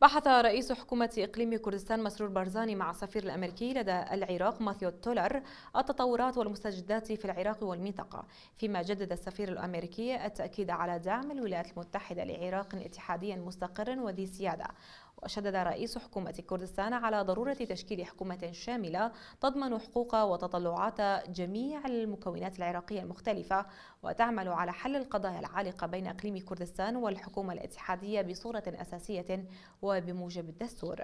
بحث رئيس حكومة إقليم كردستان مسرور بارزاني مع السفير الأمريكي لدى العراق ماثيو تولر التطورات والمستجدات في العراق والمنطقة فيما جدد السفير الأمريكي التأكيد على دعم الولايات المتحدة لعراق اتحادي مستقر وذي سيادة وشدد رئيس حكومة كردستان على ضرورة تشكيل حكومة شاملة تضمن حقوق وتطلعات جميع المكونات العراقية المختلفة وتعمل على حل القضايا العالقة بين إقليم كردستان والحكومة الاتحادية بصورة أساسية وبموجب الدستور